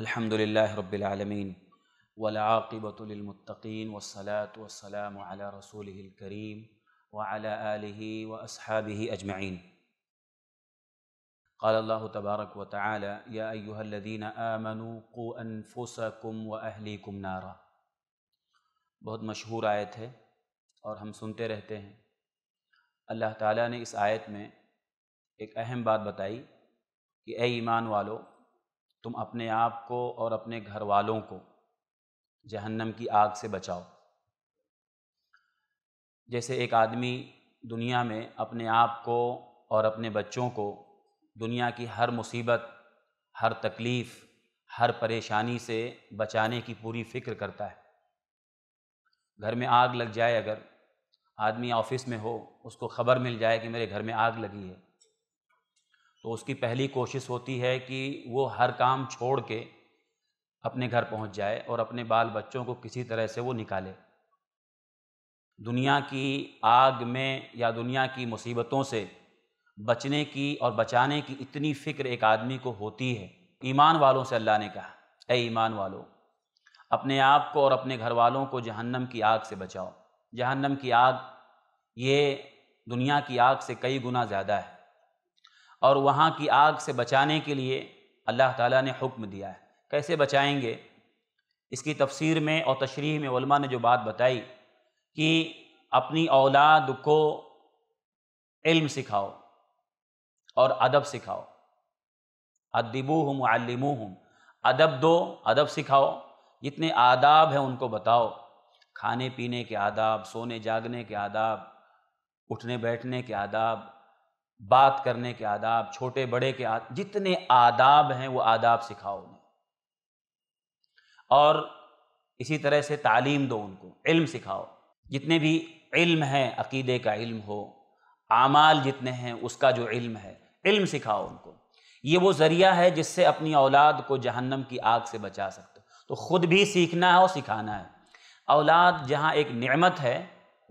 अल्हम्दुलिल्लाह रब्बिल आलमीन वलाक़िबतुलमतकीन वसलात वसलाम अला रसूल करीम वला आलिहि व असहाबिहि अजमैन قال الله تبارك وتعالى يا أيها الذين آمنوا قوا أنفسكم وأهليكم نارا बहुत मशहूर आयत है और हम सुनते रहते हैं अल्लाह ताला ने इस आयत में एक अहम बात बताई कि ए ईमान वालों तुम अपने आप को और अपने घर वालों को जहन्नम की आग से बचाओ जैसे एक आदमी दुनिया में अपने आप को और अपने बच्चों को दुनिया की हर मुसीबत हर तकलीफ़ हर परेशानी से बचाने की पूरी फिक्र करता है घर में आग लग जाए अगर आदमी ऑफिस में हो उसको ख़बर मिल जाए कि मेरे घर में आग लगी है तो उसकी पहली कोशिश होती है कि वो हर काम छोड़ के अपने घर पहुंच जाए और अपने बाल बच्चों को किसी तरह से वो निकाले दुनिया की आग में या दुनिया की मुसीबतों से बचने की और बचाने की इतनी फ़िक्र एक आदमी को होती है ईमान वालों से अल्लाह ने कहा ए ईमान वालों अपने आप को और अपने घर वालों को जहन्नम की आग से बचाओ जहन्नम की आग ये दुनिया की आग से कई गुना ज़्यादा है और वहाँ की आग से बचाने के लिए अल्लाह ताला ने हुक्म दिया है कैसे बचाएंगे इसकी तफसीर में और तशरीह में वलमा ने जो बात बताई कि अपनी औलाद को इल्म सिखाओ और अदब सिखाओ अदबू हम आलिमू हम अदब दो अदब सिखाओ जितने आदाब हैं उनको बताओ खाने पीने के आदाब सोने जागने के आदाब उठने बैठने के आदाब बात करने के आदाब छोटे बड़े के आदाब जितने आदाब हैं वो आदाब सिखाओ उन्हें और इसी तरह से तालीम दो उनको इल्म सिखाओ जितने भी इल्म हैं अकीदे का इल्म हो आमाल जितने हैं उसका जो इल्म है इल्म सिखाओ उनको ये वो ज़रिया है जिससे अपनी औलाद को जहन्नम की आग से बचा सकते हो तो ख़ुद भी सीखना है और सिखाना है औलाद जहाँ एक नेमत है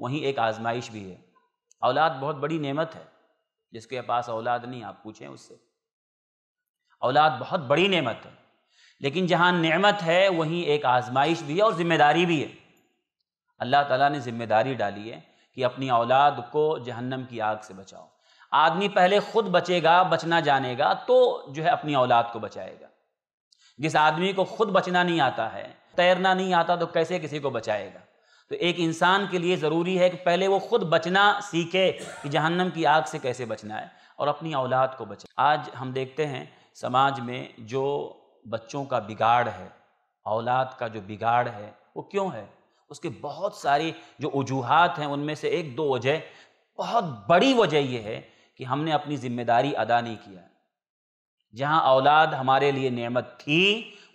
वहीं एक आजमाइश भी है औलाद बहुत बड़ी नेमत है जिसके पास औलाद नहीं आप पूछें उससे औलाद बहुत बड़ी नेमत है लेकिन जहां नेमत है वहीं एक आजमाइश भी है और ज़िम्मेदारी भी है अल्लाह ताला ने ज़िम्मेदारी डाली है कि अपनी औलाद को जहन्नम की आग से बचाओ आदमी पहले खुद बचेगा बचना जानेगा तो जो है अपनी औलाद को बचाएगा जिस आदमी को खुद बचना नहीं आता है तैरना नहीं आता तो कैसे किसी को बचाएगा तो एक इंसान के लिए ज़रूरी है कि पहले वो खुद बचना सीखे कि जहन्नम की आग से कैसे बचना है और अपनी औलाद को बचे आज हम देखते हैं समाज में जो बच्चों का बिगाड़ है औलाद का जो बिगाड़ है वो क्यों है उसके बहुत सारी जो वजूहत हैं उनमें से एक दो वजह बहुत बड़ी वजह यह है कि हमने अपनी जिम्मेदारी अदा नहीं किया जहां औलाद हमारे लिए नेमत थी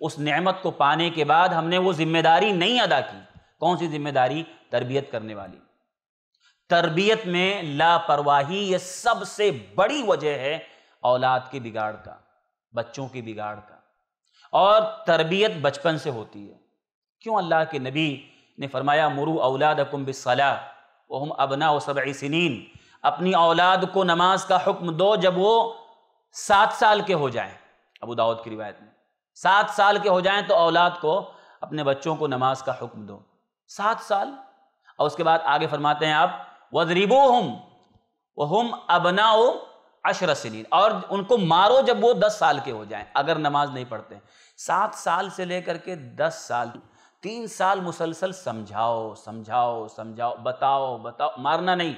उस नेमत को पाने के बाद हमने वो जिम्मेदारी नहीं अदा की कौन सी जिम्मेदारी तरबियत करने वाली तरबियत में लापरवाही यह सबसे बड़ी वजह है औलाद के बिगाड़ का बच्चों के बिगाड़ का और तरबियत बचपन से होती है क्यों अल्लाह के नबी ने फरमाया मुरु औलाद बिसला ओहम अबना सब सनीन अपनी औलाद को नमाज का हुक्म दो जब वो सात साल के हो जाए अबू दाऊद की रिवायत में सात साल के हो जाए तो औलाद को अपने बच्चों को नमाज का हुक्म दो सात साल और उसके बाद आगे फरमाते हैं आप वजरीबो हम हम अबनाओ अशर और उनको मारो जब वो दस साल के हो जाएं अगर नमाज नहीं पढ़ते सात साल से लेकर के दस साल तीन साल मुसलसल समझाओ समझाओ समझाओ बताओ बताओ मारना नहीं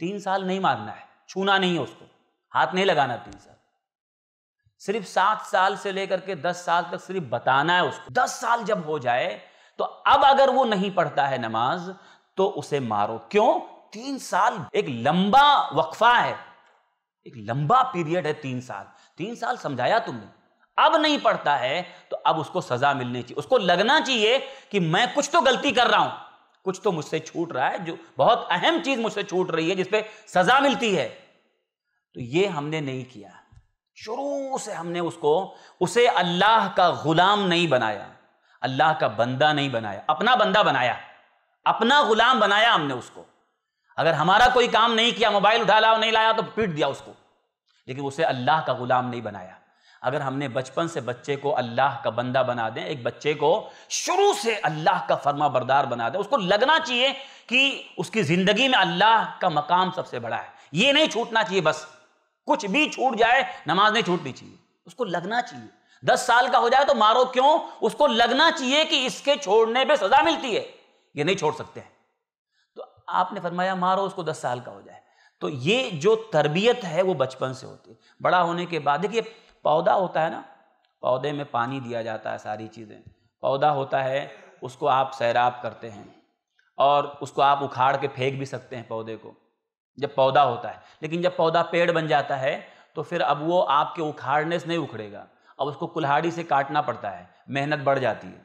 तीन साल नहीं मारना है छूना नहीं है उसको हाथ नहीं लगाना तीन साल सिर्फ सात साल से लेकर के दस साल तक सिर्फ बताना है उसको दस साल जब हो जाए तो अब अगर वो नहीं पढ़ता है नमाज तो उसे मारो क्यों तीन साल एक लंबा वक्फा है एक लंबा पीरियड है तीन साल तीन साल समझाया तुमने अब नहीं पढ़ता है तो अब उसको सजा मिलनी चाहिए उसको लगना चाहिए कि मैं कुछ तो गलती कर रहा हूं कुछ तो मुझसे छूट रहा है जो बहुत अहम चीज मुझसे छूट रही है जिसपे सजा मिलती है तो ये हमने नहीं किया शुरू से हमने उसको उसे अल्लाह का गुलाम नहीं बनाया अल्लाह का बंदा नहीं बनाया अपना बंदा बनाया अपना गुलाम बनाया हमने उसको अगर हमारा कोई काम नहीं किया मोबाइल उठा लाओ नहीं लाया तो पीट दिया उसको लेकिन उसे अल्लाह का गुलाम नहीं बनाया अगर हमने बचपन से बच्चे को अल्लाह का बंदा बना दें एक बच्चे को शुरू से अल्लाह का फर्मा बरदार बना दें उसको लगना चाहिए कि उसकी ज़िंदगी में अल्लाह का मकाम सबसे बड़ा है ये नहीं छूटना चाहिए बस कुछ भी छूट जाए नमाज नहीं छूटनी चाहिए उसको लगना चाहिए दस साल का हो जाए तो मारो क्यों उसको लगना चाहिए कि इसके छोड़ने पे सजा मिलती है ये नहीं छोड़ सकते हैं तो आपने फरमाया मारो उसको दस साल का हो जाए तो ये जो तरबियत है वो बचपन से होती है बड़ा होने के बाद देखिए पौधा होता है ना पौधे में पानी दिया जाता है सारी चीज़ें पौधा होता है उसको आप सैराब करते हैं और उसको आप उखाड़ के फेंक भी सकते हैं पौधे को जब पौधा होता है लेकिन जब पौधा पेड़ बन जाता है तो फिर अब वो आपके उखाड़ने से नहीं उखड़ेगा अब उसको कुल्हाड़ी से काटना पड़ता है मेहनत बढ़ जाती है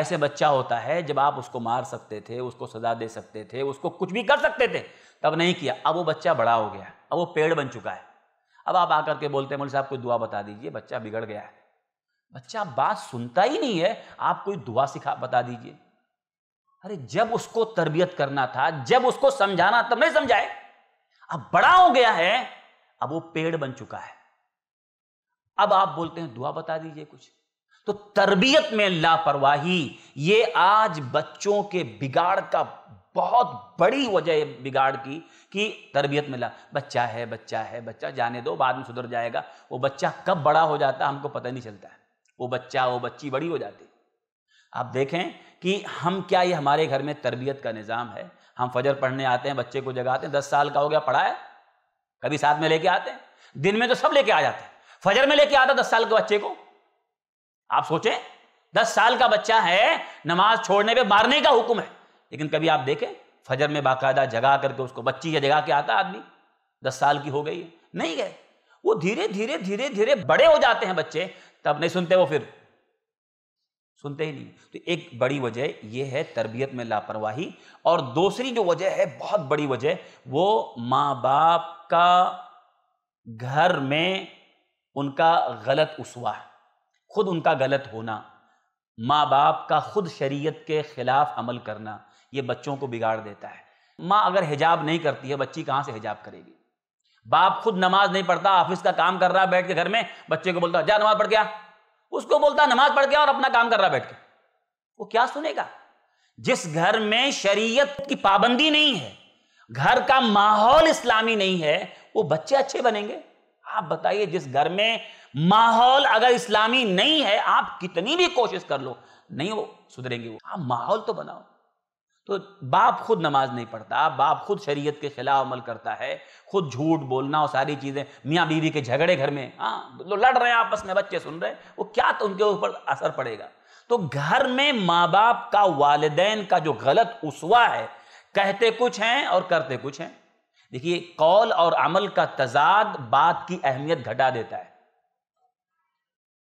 ऐसे बच्चा होता है जब आप उसको मार सकते थे उसको सजा दे सकते थे उसको कुछ भी कर सकते थे तब नहीं किया अब वो बच्चा बड़ा हो गया अब वो पेड़ बन चुका है अब आप आकर के बोलते हैं मोल साहब कोई दुआ बता दीजिए बच्चा बिगड़ गया है बच्चा बात सुनता ही नहीं है आप कोई दुआ सिखा बता दीजिए अरे जब उसको तरबियत करना था जब उसको समझाना तब नहीं समझाए अब बड़ा हो गया है अब वो पेड़ बन चुका है अब आप बोलते हैं दुआ बता दीजिए कुछ तो तरबियत में लापरवाही ये आज बच्चों के बिगाड़ का बहुत बड़ी वजह बिगाड़ की कि तरबियत में ला बच्चा है बच्चा है बच्चा जाने दो बाद में सुधर जाएगा वो बच्चा कब बड़ा हो जाता हमको पता नहीं चलता है वो बच्चा वो बच्ची बड़ी हो जाती आप देखें कि हम क्या ये हमारे घर में तरबियत का निज़ाम है हम फजर पढ़ने आते हैं बच्चे को जगाते हैं दस साल का हो गया पढ़ाए कभी साथ में लेके आते हैं दिन में तो सब लेके आ जाते हैं फजर में लेके आता दस साल के बच्चे को आप सोचें दस साल का बच्चा है नमाज छोड़ने पे मारने का हुक्म है लेकिन कभी आप देखें फजर में बाकायदा जगा करके उसको बच्ची या जगा के आता आदमी दस साल की हो गई है नहीं गए वो धीरे धीरे धीरे धीरे बड़े हो जाते हैं बच्चे तब नहीं सुनते वो फिर सुनते ही नहीं तो एक बड़ी वजह यह है तरबियत में लापरवाही और दूसरी जो वजह है बहुत बड़ी वजह वो माँ बाप का घर में उनका गलत उसवा खुद उनका गलत होना माँ बाप का खुद शरीयत के ख़िलाफ़ अमल करना ये बच्चों को बिगाड़ देता है माँ अगर हिजाब नहीं करती है बच्ची कहाँ से हिजाब करेगी बाप खुद नमाज नहीं पढ़ता ऑफिस का काम कर रहा है बैठ के घर में बच्चे को बोलता जा नमाज पढ़ गया उसको बोलता नमाज पढ़ गया और अपना काम कर रहा बैठ के वो क्या सुनेगा जिस घर में शरीयत की पाबंदी नहीं है घर का माहौल इस्लामी नहीं है वो बच्चे अच्छे बनेंगे आप बताइए जिस घर में माहौल अगर इस्लामी नहीं है आप कितनी भी कोशिश कर लो नहीं वो सुधरेंगे वो आप माहौल तो बनाओ तो बाप खुद नमाज नहीं पढ़ता बाप खुद शरीयत के खिलाफ अमल करता है खुद झूठ बोलना और सारी चीज़ें मियाँ बीवी के झगड़े घर में हाँ तो लड़ रहे हैं आपस में बच्चे सुन रहे हैं वो क्या तो उनके ऊपर असर पड़ेगा तो घर में माँ बाप का वालदेन का जो गलत उसवा है कहते कुछ हैं और करते कुछ हैं देखिए कौल और अमल का तजाद बात की अहमियत घटा देता है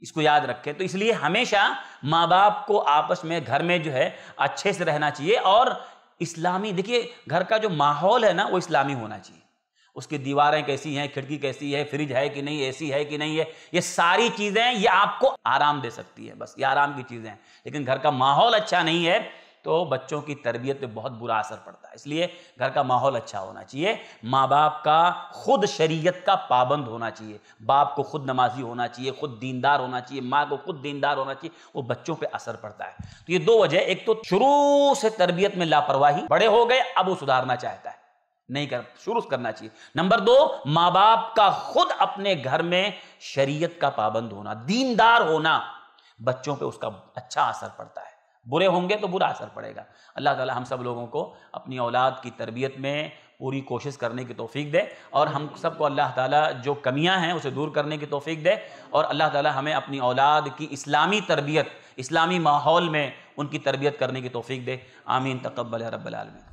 इसको याद रखें तो इसलिए हमेशा माँ बाप को आपस में घर में जो है अच्छे से रहना चाहिए और इस्लामी देखिए घर का जो माहौल है ना वो इस्लामी होना चाहिए उसकी दीवारें कैसी हैं खिड़की कैसी है फ्रिज है कि नहीं एसी है कि नहीं है ये सारी चीज़ें ये आपको आराम दे सकती है बस ये आराम की चीज़ें हैं लेकिन घर का माहौल अच्छा नहीं है तो बच्चों की तरबियत पे बहुत बुरा असर पड़ता है इसलिए घर का माहौल अच्छा होना चाहिए माँ बाप का खुद शरीयत का पाबंद होना चाहिए बाप को खुद नमाजी होना चाहिए खुद दीनदार होना चाहिए माँ को खुद दीनदार होना चाहिए वो बच्चों पर असर पड़ता है तो ये दो वजह एक तो शुरू से तरबियत में लापरवाही बड़े हो गए अब वो सुधारना चाहता है नहीं कर शुरू करना चाहिए नंबर दो माँ बाप का खुद अपने घर में शरीयत का पाबंद होना दीनदार होना बच्चों पे उसका अच्छा असर पड़ता है बुरे होंगे तो बुरा असर पड़ेगा अल्लाह ताला हम सब लोगों को अपनी औलाद की तरबियत में पूरी कोशिश करने की तौफीक दे और हम सबको अल्लाह ताला जो कमियां हैं उसे दूर करने की तोफ़ी दे और अल्लाह ताला हमें अपनी औलाद की इस्लामी तरबियत इस्लामी माहौल में उनकी तरबियत करने की तोफ़ी दे आमीन तकबल रब्बल आलमीन